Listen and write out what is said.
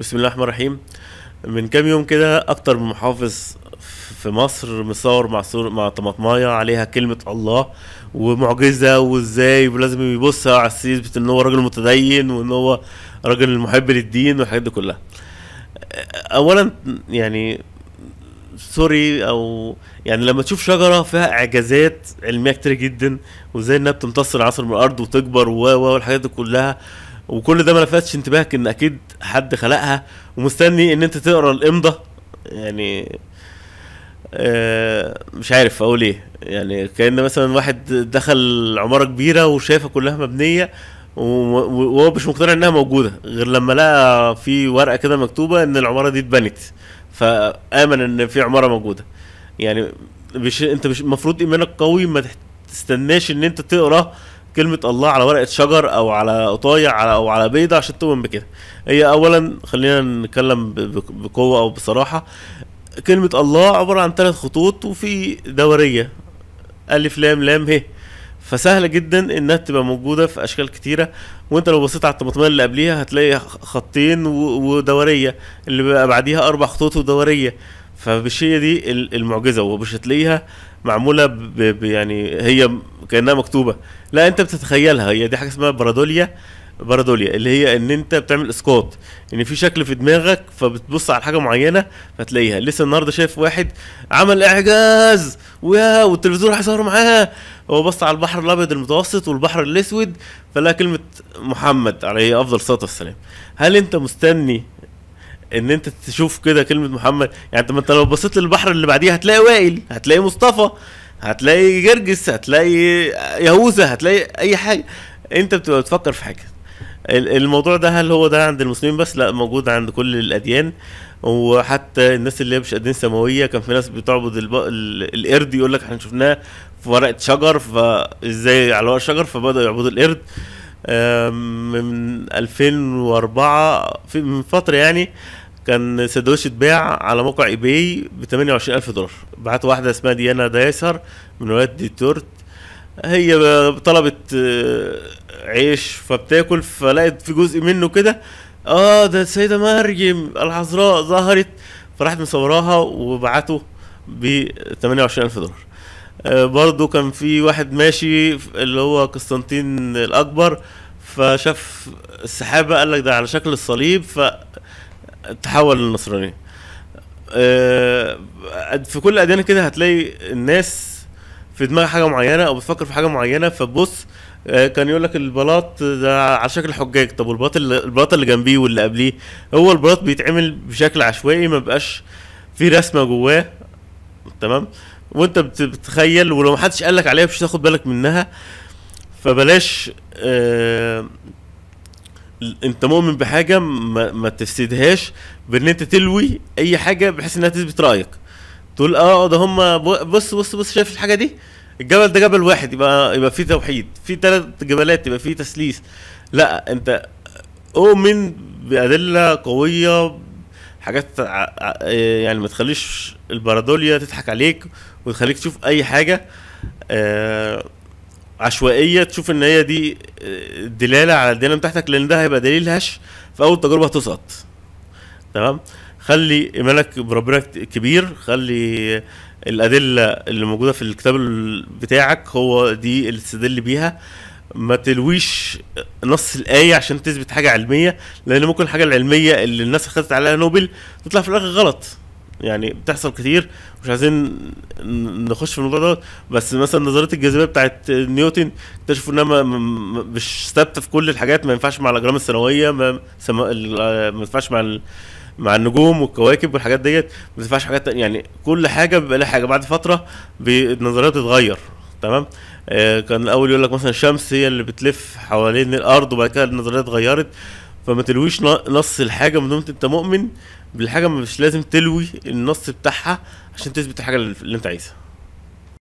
بسم الله الرحمن الرحيم من كام يوم كده اكتر من محافظ في مصر مصور مع صور مع طماطمايه عليها كلمه الله ومعجزه وازاي ولازم يبص على السيس ان هو راجل متدين وان هو راجل محب للدين والحاجات دي كلها اولا يعني سوري او يعني لما تشوف شجره فيها اعجازات علميه كتير جدا وازاي انها بتمتص العصر من الارض وتكبر و والحاجات دي كلها وكل ده ما لفتش انتباهك ان اكيد حد خلقها ومستني ان انت تقرا الامضه يعني آه، مش عارف اقول ايه يعني كان مثلا واحد دخل عماره كبيره وشافها كلها مبنيه وهو مش مقتنع انها موجوده غير لما لقى في ورقه كده مكتوبه ان العماره دي اتبنت فامن ان في عماره موجوده يعني مش انت مش المفروض ايمانك قوي ما تستناش ان انت تقرا كلمه الله على ورقه شجر او على قطايع او على بيضه عشان تؤمن بكده هي اولا خلينا نتكلم بقوه او بصراحه كلمه الله عباره عن ثلاث خطوط وفي دوريه الف لام لام ه فسهله جدا انها تبقى موجوده في اشكال كتيره وانت لو بصيت على الطماطميه اللي قبليها هتلاقي خطين ودوريه اللي بقى بعديها اربع خطوط ودوريه فمش هي دي المعجزه ومش هتلاقيها معموله يعني هي كانها مكتوبه لا انت بتتخيلها هي دي حاجه اسمها بارادوليا بارادوليا اللي هي ان انت بتعمل اسقاط ان في شكل في دماغك فبتبص على حاجه معينه فتلاقيها لسه النهارده شايف واحد عمل اعجاز ويا والتلفزيون راح يصور معاه هو بص على البحر الابيض المتوسط والبحر الاسود فلقى كلمه محمد عليه افضل الصلاه والسلام هل انت مستني ان انت تشوف كده كلمه محمد يعني انت ما انت لو بصيت للبحر اللي بعديه هتلاقي وائل هتلاقي مصطفى هتلاقي جرجس هتلاقي يهوذا هتلاقي اي حاجه انت بتبقى بتفكر في حاجه الموضوع ده هل هو ده عند المسلمين بس لا موجود عند كل الاديان وحتى الناس اللي هي مش قادرين سماويه كان في ناس بتعبد الب... القرد يقول لك احنا شفناه في ورقه شجر فازاي على ورق شجر فبداوا يعبدوا القرد من 2004 في من فتره يعني كان سدوش اتباع على موقع اي باي ب 28000 دولار بعت واحده اسمها ديانا دايسر من ولايه ديتورت هي طلبت آه، عيش فبتاكل فلقت في جزء منه كده اه ده السيده مريم العذراء ظهرت فراحت مصوراها وبعته ب 28000 دولار آه، برضو كان في واحد ماشي اللي هو قسطنطين الاكبر فشاف السحابه قال لك ده على شكل الصليب فتحول للنصرانيه آه، في كل الاديان كده هتلاقي الناس في دماغها حاجه معينه او بتفكر في حاجه معينه فبص آه، كان يقول لك البلاط ده على شكل حجاج طب والبلاط البلاط اللي جنبيه واللي قبليه هو البلاط بيتعمل بشكل عشوائي ما بقاش في رسمه جواه تمام وانت بتتخيل ولو محدش قالك عليها مش هتاخد بالك منها فبلاش آه انت مؤمن بحاجه ما, ما تفسدهاش بان انت تلوي اي حاجه بحيث انها تثبت رايك تقول اه, آه، ده هم بص بص بص شايف الحاجه دي الجبل ده جبل واحد يبقى يبقى فيه توحيد في ثلاث جبلات يبقى فيه تسليس لا انت اؤمن بادله قويه حاجات يعني ما تخليش البارادوليا تضحك عليك وتخليك تشوف اي حاجه آه عشوائيه تشوف ان هي دي آه، دلاله على الدلاله بتاعتك لان ده هيبقى دليل هش في اول تجربه هتسقط تمام خلي ايمانك بربنا كبير خلي الادله اللي موجوده في الكتاب بتاعك هو دي اللي تستدل بيها ما تلويش نص الآية عشان تثبت حاجة علمية لأن ممكن الحاجة العلمية اللي الناس خدت عليها نوبل تطلع في الآخر غلط يعني بتحصل كتير مش عايزين نخش في الموضوع دوت بس مثلا نظريه الجاذبيه بتاعت نيوتن اكتشفوا انها مش ثابته في كل الحاجات ما ينفعش مع الاجرام السنويه ما, سما... آه، ما ينفعش مع ال... مع النجوم والكواكب والحاجات ديت ما ينفعش حاجات يعني كل حاجه بيبقى لها حاجه بعد فتره بي... النظريه بتتغير تمام آه كان الاول يقول لك مثلا الشمس هي اللي بتلف حوالين الارض وبعد كده النظريه اتغيرت فما تلويش نص الحاجه من انت مؤمن بالحاجه مش لازم تلوي النص بتاعها عشان تثبت الحاجه اللي انت عايزها